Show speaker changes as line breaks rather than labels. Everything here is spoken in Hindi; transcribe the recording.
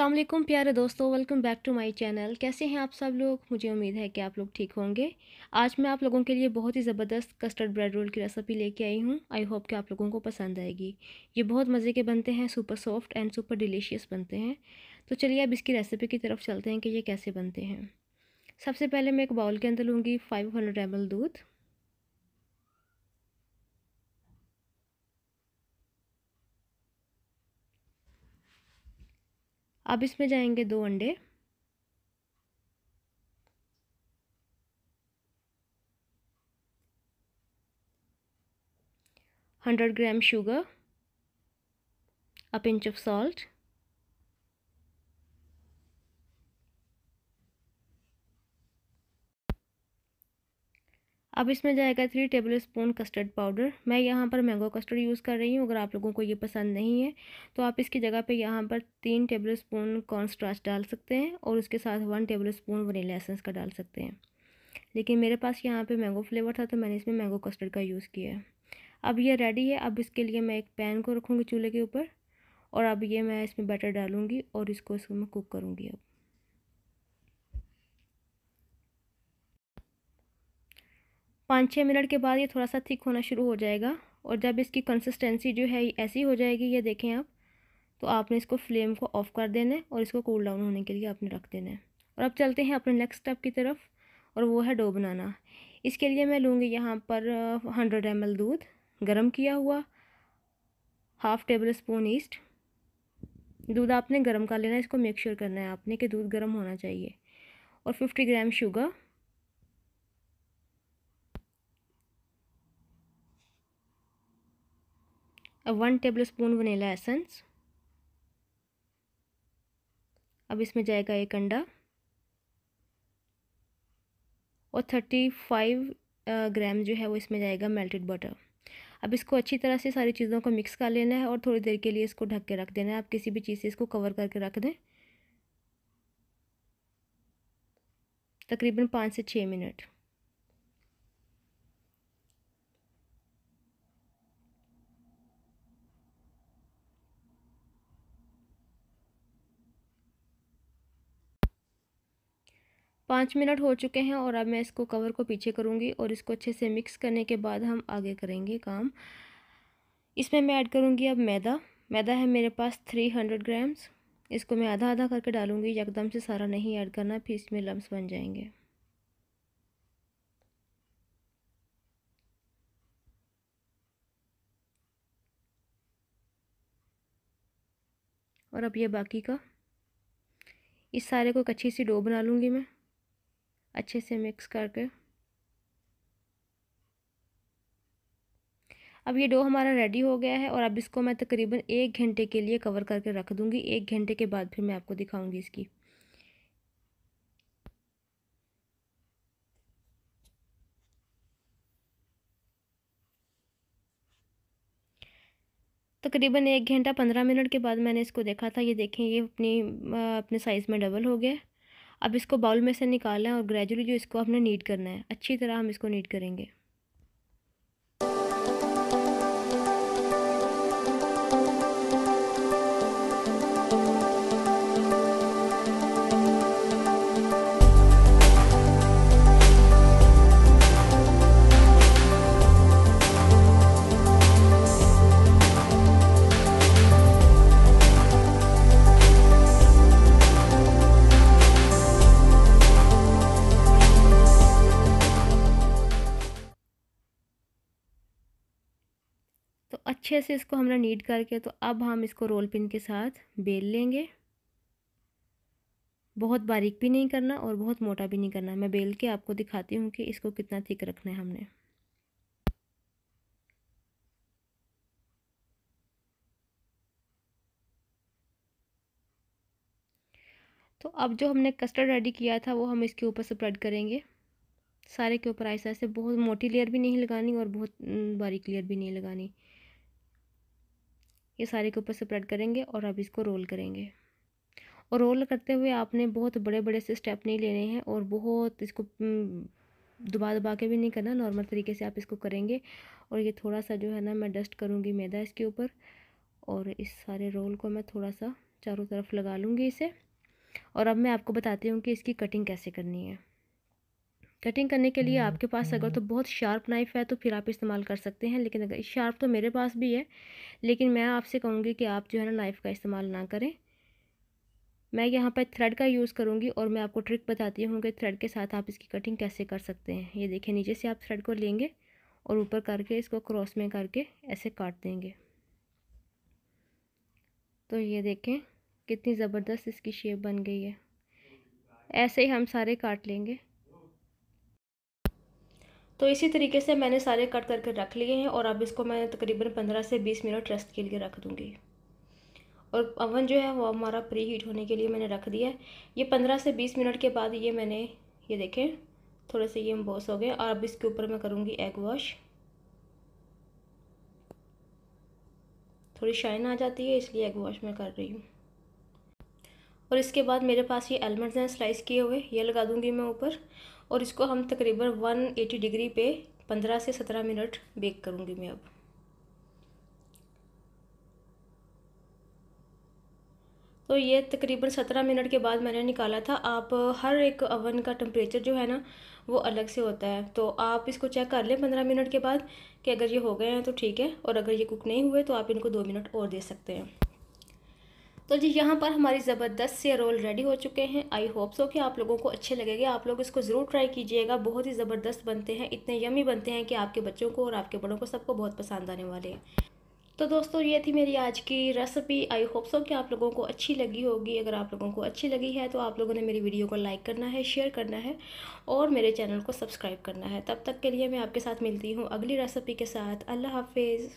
अस्सलाम वालेकुम प्यारे दोस्तों welcome back to my channel कैसे हैं आप सब लोग मुझे उम्मीद है कि आप लोग ठीक होंगे आज मैं आप लोगों के लिए बहुत ही ज़बरदस्त कस्टर्ड ब्रेड रोल की रेसिपी लेके आई हूँ आई होप कि आप लोगों को पसंद आएगी ये बहुत मज़े के बनते हैं super soft and super delicious बनते हैं तो चलिए अब इसकी रेसिपी की तरफ चलते हैं कि ये कैसे बनते हैं सबसे पहले मैं एक बाउल के अंदर लूँगी फाइव हंड्रेड एम दूध अब इसमें जाएंगे दो अंडे hundred gram sugar a pinch of salt अब इसमें जाएगा three tablespoon custard powder मैं यहाँ पर मैंगो कस्टर्ड यूज़ कर रही हूँ अगर आप लोगों को ये पसंद नहीं है तो आप इसकी जगह पे यहाँ पर तीन टेबल स्पून कॉर्नस्टार्च डाल सकते हैं और उसके साथ one tablespoon vanilla essence का डाल सकते हैं लेकिन मेरे पास यहाँ पर मैंगो फ्लेवर था तो मैंने इसमें मैंगो कस्टर्ड का यूज़ किया है अब यह रेडी है अब इसके लिए मैं एक पैन को रखूँगी चूल्हे के ऊपर और अब ये मैं इसमें बैटर डालूँगी और इसको इसमें कुक करूँगी अब पाँच छः मिनट के बाद ये थोड़ा सा थिक होना शुरू हो जाएगा और जब इसकी कंसिस्टेंसी जो है ऐसी हो जाएगी ये देखें आप तो आपने इसको फ्लेम को ऑफ़ कर देना है और इसको कूल डाउन होने के लिए आपने रख देना है और अब चलते हैं अपने नेक्स्ट स्टेप की तरफ और वो है डो बनाना इसके लिए मैं लूँगी यहाँ पर हंड्रेड एम दूध गर्म किया हुआ हाफ़ टेबल स्पून ईस्ट दूध आपने गर्म कर लेना है इसको मेक श्योर करना है आपने कि दूध गर्म होना चाहिए और fifty gram sugar one tablespoon vanilla essence अब इसमें जाएगा एक अंडा और थर्टी फाइव ग्राम जो है वो इसमें जाएगा मेल्टेड बटर अब इसको अच्छी तरह से सारी चीज़ों को मिक्स कर लेना है और थोड़ी देर के लिए इसको ढक के रख देना है आप किसी भी चीज़ से इसको कवर करके रख दें तकरीबन पाँच से छः मिनट पाँच मिनट हो चुके हैं और अब मैं इसको कवर को पीछे करूँगी और इसको अच्छे से मिक्स करने के बाद हम आगे करेंगे काम इसमें मैं ऐड करूँगी अब मैदा मैदा है मेरे पास थ्री हंड्रेड ग्राम्स इसको मैं आधा आधा करके डालूँगी एकदम से सारा नहीं ऐड करना फिर इसमें लम्स बन जाएंगे और अब ये बाकी का इस सारे को एक अच्छी सी डो बना लूँगी मैं अच्छे से मिक्स करके अब ये डो हमारा रेडी हो गया है और अब इसको मैं तकरीबन एक घंटे के लिए कवर करके रख दूँगी एक घंटे के बाद फिर मैं आपको दिखाऊँगी इसकी तकरीबन एक घंटा पंद्रह मिनट के बाद मैंने इसको देखा था ये देखें ये अपनी अपने साइज़ में डबल हो गया अब इसको बाउल में से निकालना है और ग्रेजुअली जो इसको हमने नीट करना है अच्छी तरह हम इसको नीट करेंगे अच्छे से इसको हमने नीट करके तो अब हम इसको रोल पिन के साथ बेल लेंगे बहुत बारीक भी नहीं करना और बहुत मोटा भी नहीं करना मैं बेल के आपको दिखाती हूँ कि इसको कितना थिक रखना है हमने तो अब जो हमने कस्टर्ड रेडी किया था वो हम इसके ऊपर स्प्रेड करेंगे सारे के ऊपर ऐसे ऐसे बहुत मोटी लेयर भी नहीं लगानी और बहुत बारीक लेयर भी नहीं लगानी ये सारे के ऊपर स्प्रेड करेंगे और अब इसको रोल करेंगे और रोल करते हुए आपने बहुत बड़े बड़े से स्टेप नहीं लेने हैं और बहुत इसको हम्म, दबा दबा के भी नहीं करना नॉर्मल तरीके से आप इसको करेंगे और ये थोड़ा सा जो है ना मैं डस्ट करूँगी मैदा इसके ऊपर और इस सारे रोल को मैं थोड़ा सा चारों तरफ लगा लूँगी इसे और अब मैं आपको बताती हूँ कि इसकी कटिंग कैसे करनी है कटिंग करने के लिए हम्म, आपके पास अगर हम्म। तो बहुत शार्प नाइफ़ है तो फिर आप इस्तेमाल कर सकते हैं लेकिन अगर शार्प तो मेरे पास भी है लेकिन मैं आपसे कहूँगी कि आप जो है ना नाइफ़ का इस्तेमाल ना करें मैं यहाँ पर थ्रेड का यूज़ करूँगी और मैं आपको ट्रिक बताती हूँ कि थ्रेड के साथ आप इसकी कटिंग कैसे कर सकते हैं ये देखिए नीचे से आप थ्रेड को लेंगे और ऊपर करके इसको क्रॉस में करके ऐसे काट देंगे तो ये देखें कितनी ज़बरदस्त इसकी शेप बन गई है ऐसे ही हम सारे काट लेंगे तो इसी तरीके से मैंने सारे कट करके रख लिए हैं और अब इसको मैं तकरीबन पंद्रह से बीस मिनट रेस्ट के लिए रख दूँगी और अवन जो है वो हमारा प्री हीट होने के लिए मैंने रख दिया है ये पंद्रह से बीस मिनट के बाद ये मैंने ये देखें थोड़े से ये बॉस हो गए और अब इसके ऊपर मैं करूँगी एग वॉश थोड़ी शाइन आ जाती है इसलिए एग वॉश मैं कर रही हूँ और इसके बाद मेरे पास ये आलमंड्स हैं स्लाइस किए हुए ये लगा दूँगी मैं ऊपर और इसको हम तकरीबन 180 डिग्री पे 15 से 17 मिनट बेक करूँगी मैं अब तो ये तकरीबन 17 मिनट के बाद मैंने निकाला था आप हर एक अवन का टेम्परेचर जो है ना वो अलग से होता है तो आप इसको चेक कर लें 15 मिनट के बाद कि अगर ये हो गए हैं तो ठीक है और अगर ये कुक नहीं हुए तो आप इनको दो मिनट और दे सकते हैं तो जी यहाँ पर हमारी ज़बरदस्त से रोल रेडी हो चुके हैं आई होप सो कि आप लोगों को अच्छे लगेंगे आप लोग इसको ज़रूर ट्राई कीजिएगा बहुत ही ज़बरदस्त बनते हैं इतने यमी बनते हैं कि आपके बच्चों को और आपके बड़ों को सबको बहुत पसंद आने वाले हैं तो दोस्तों ये थी मेरी आज की रेसिपी आई होप सो कि आप लोगों को अच्छी लगी होगी अगर आप लोगों को अच्छी लगी है तो आप लोगों ने मेरी वीडियो को लाइक करना है शेयर करना है और मेरे चैनल को सब्सक्राइब करना है तब तक के लिए मैं आपके साथ मिलती हूँ अगली रेसिपी के साथ अल्लाह हाफिज़